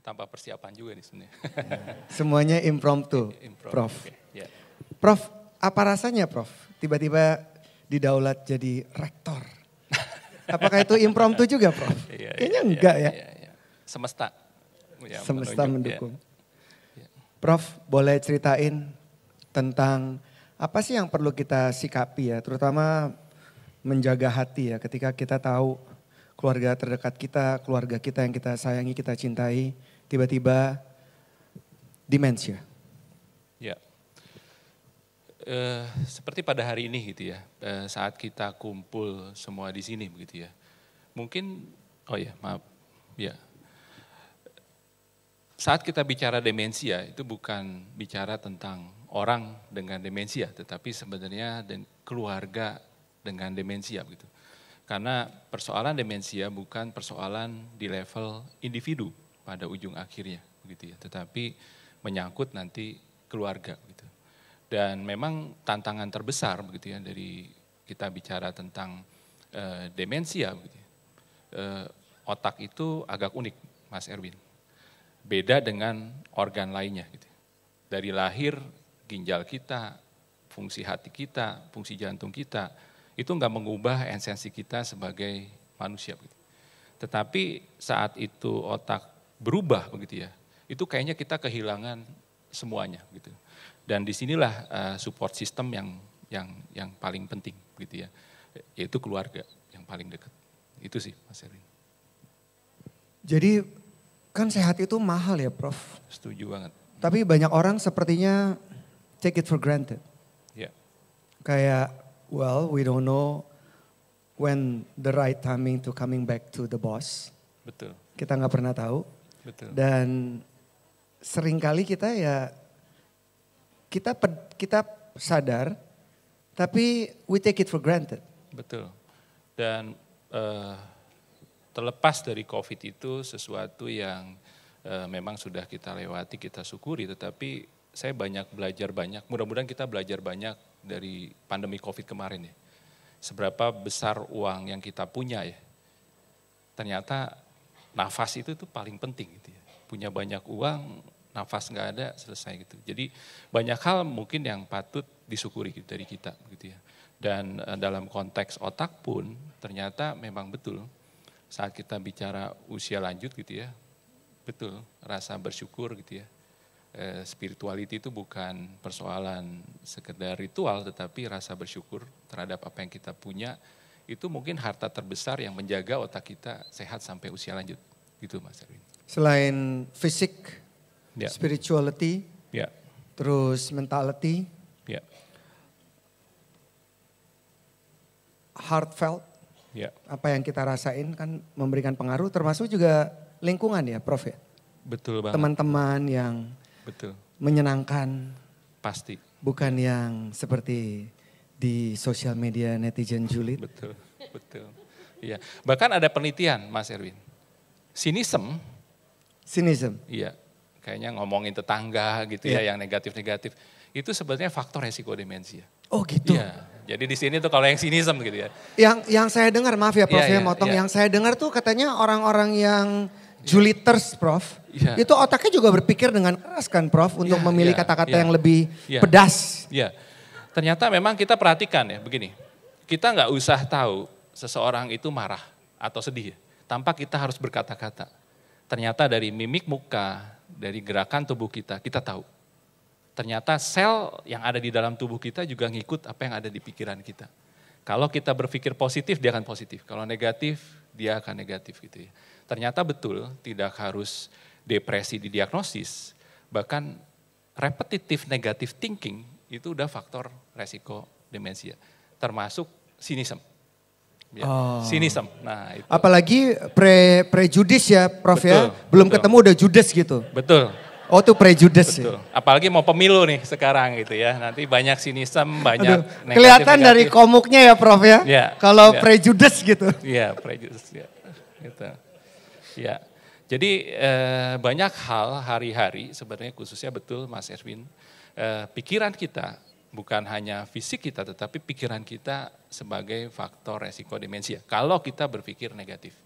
tanpa persiapan juga nih sebenarnya. Semuanya impromptu, impromptu Prof. Okay. Yeah. Prof, apa rasanya Prof? Tiba-tiba didaulat jadi rektor. Apakah itu impromptu juga Prof? Yeah, iya, Kayaknya yeah, enggak yeah, ya. Yeah, yeah. Semesta. Ya, Semesta menunjuk, ya. mendukung. Yeah. Prof, boleh ceritain tentang apa sih yang perlu kita sikapi ya, terutama menjaga hati ya ketika kita tahu keluarga terdekat kita, keluarga kita yang kita sayangi, kita cintai tiba-tiba demensia. Ya, eh, seperti pada hari ini gitu ya, eh, saat kita kumpul semua di sini begitu ya. Mungkin, oh ya maaf, ya. Saat kita bicara demensia itu bukan bicara tentang orang dengan demensia, tetapi sebenarnya keluarga dengan demensia begitu. Karena persoalan demensia bukan persoalan di level individu, pada ujung akhirnya begitu ya tetapi menyangkut nanti keluarga gitu dan memang tantangan terbesar begitu ya dari kita bicara tentang e, demensia begitu ya. e, otak itu agak unik Mas Erwin beda dengan organ lainnya gitu ya. dari lahir ginjal kita fungsi hati kita fungsi jantung kita itu nggak mengubah esensi kita sebagai manusia begitu. Tetapi saat itu otak berubah begitu ya, itu kayaknya kita kehilangan semuanya gitu. Dan disinilah uh, support system yang yang yang paling penting gitu ya, yaitu keluarga yang paling dekat. Itu sih Mas Erwin. Jadi kan sehat itu mahal ya Prof. Setuju banget. Tapi banyak orang sepertinya take it for granted. Ya. Yeah. Kayak well we don't know when the right timing to coming back to the boss. Betul. Kita nggak pernah tahu Betul. Dan seringkali kita ya kita kita sadar tapi we take it for granted. Betul. Dan uh, terlepas dari Covid itu sesuatu yang uh, memang sudah kita lewati, kita syukuri tetapi saya banyak belajar banyak. Mudah-mudahan kita belajar banyak dari pandemi Covid kemarin ya. Seberapa besar uang yang kita punya ya. Ternyata nafas itu tuh paling penting gitu ya. Punya banyak uang, nafas nggak ada, selesai gitu. Jadi banyak hal mungkin yang patut disyukuri gitu, dari kita gitu ya. Dan e, dalam konteks otak pun ternyata memang betul saat kita bicara usia lanjut gitu ya, betul rasa bersyukur gitu ya. E, spirituality itu bukan persoalan sekedar ritual tetapi rasa bersyukur terhadap apa yang kita punya itu mungkin harta terbesar yang menjaga otak kita sehat sampai usia lanjut. Gitu Mas Erwin. Selain fisik, ya. spirituality, ya. terus mentality, ya. heartfelt, ya. apa yang kita rasain kan memberikan pengaruh termasuk juga lingkungan ya Prof ya? Betul banget. Teman-teman yang Betul. menyenangkan. Pasti. Bukan yang seperti di sosial media netizen juli, Betul, betul. Iya. Bahkan ada penelitian, Mas Erwin. Sinism. Sinism. Iya. Kayaknya ngomongin tetangga gitu ya, ya yang negatif-negatif. Itu sebenarnya faktor resiko demensia. Oh gitu. Iya. Jadi di sini tuh kalau yang sinism gitu ya. Yang yang saya dengar maaf ya Prof iya, ya, ya, ya motong. Ya. Yang saya dengar tuh katanya orang-orang yang iya. juliters Prof. Ya. Itu otaknya juga berpikir dengan keras kan Prof untuk iya, memilih kata-kata yang lebih pedas. Iya. Ternyata memang kita perhatikan ya begini, kita nggak usah tahu seseorang itu marah atau sedih, tanpa kita harus berkata-kata. Ternyata dari mimik muka, dari gerakan tubuh kita, kita tahu. Ternyata sel yang ada di dalam tubuh kita juga ngikut apa yang ada di pikiran kita. Kalau kita berpikir positif, dia akan positif. Kalau negatif, dia akan negatif gitu ya. Ternyata betul, tidak harus depresi didiagnosis. Bahkan repetitif negatif thinking itu udah faktor resiko demensia, termasuk sinism. Ya. Oh. Sinism. Nah, itu. Apalagi pre prejudis ya, Prof ya. betul, ya. Belum betul. ketemu udah judes gitu. Betul. Oh tuh prejudis ya. Betul. ya. Apalagi mau pemilu nih sekarang gitu ya. Nanti banyak sinism, banyak Aduh, negatif, Kelihatan negatif. dari komuknya ya Prof ya. ya Kalau ya. prejudes gitu. Iya prejudes ya. Gitu. Ya. Jadi eh, banyak hal hari-hari sebenarnya khususnya betul Mas Erwin eh, pikiran kita, bukan hanya fisik kita, tetapi pikiran kita sebagai faktor resiko demensia. Kalau kita berpikir negatif,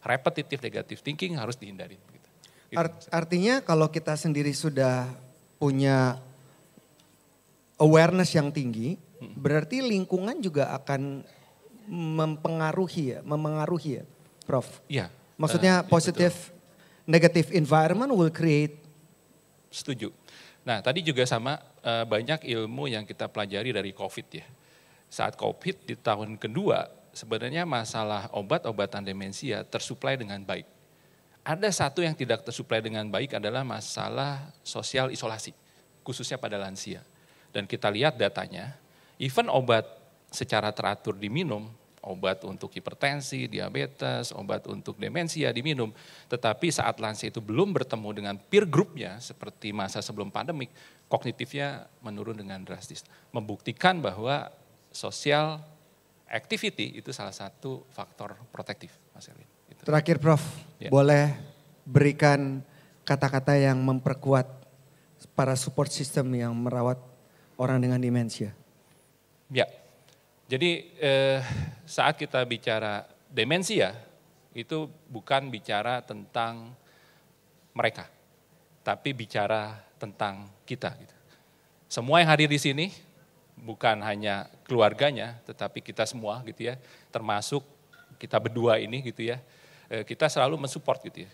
repetitif negatif thinking harus dihindari. Gitu. Gitu, Art, artinya kalau kita sendiri sudah punya awareness yang tinggi, hmm. berarti lingkungan juga akan mempengaruhi ya, memengaruhi ya, Prof. Iya. Maksudnya uh, eh, iya, positif, negatif environment will create. Setuju. Nah, tadi juga sama eh, banyak ilmu yang kita pelajari dari COVID ya. Saat COVID di tahun kedua, sebenarnya masalah obat-obatan demensia tersuplai dengan baik. Ada satu yang tidak tersuplai dengan baik adalah masalah sosial isolasi, khususnya pada lansia. Dan kita lihat datanya, even obat secara teratur diminum, obat untuk hipertensi, diabetes, obat untuk demensia diminum. Tetapi saat lansia itu belum bertemu dengan peer groupnya seperti masa sebelum pandemik, kognitifnya menurun dengan drastis. Membuktikan bahwa sosial activity itu salah satu faktor protektif, Mas Erwin. Itu. Terakhir Prof, ya. boleh berikan kata-kata yang memperkuat para support system yang merawat orang dengan demensia? Ya, jadi eh, saat kita bicara demensia ya, itu bukan bicara tentang mereka, tapi bicara tentang kita. Gitu. Semua yang hadir di sini bukan hanya keluarganya, tetapi kita semua gitu ya, termasuk kita berdua ini gitu ya, eh, kita selalu mensupport gitu ya.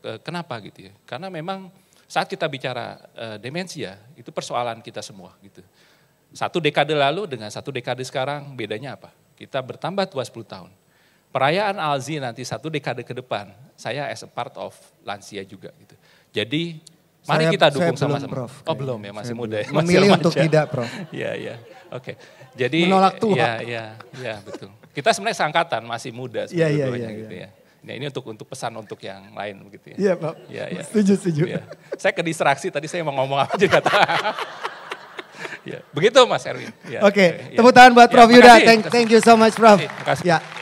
Eh, kenapa gitu ya? Karena memang saat kita bicara eh, demensia ya, itu persoalan kita semua gitu satu dekade lalu dengan satu dekade sekarang bedanya apa? Kita bertambah tua 10 tahun. Perayaan Alzi nanti satu dekade ke depan, saya as a part of lansia juga gitu. Jadi mari saya, kita dukung sama-sama. Oh belum ya masih muda ya. Masih Memilih untuk tidak, Prof. Iya, iya. Oke. Okay. Jadi menolak Tuhan. Iya, iya, ya, betul. Kita sebenarnya seangkatan, masih muda iya, iya, sebetulnya ya, ya, ya, gitu ya. ya. Nah, ini untuk untuk pesan untuk yang lain begitu ya. Iya, Pak. Iya, iya. Setuju, setuju. Ya. Saya ke distraksi tadi saya mau ngomong apa juga tahu. Iya. Begitu Mas Erwin. Ya. Oke, okay. ya. tepuk tangan buat iya, Prof Yuda. Thank, thank you so much Prof. Terima Ya.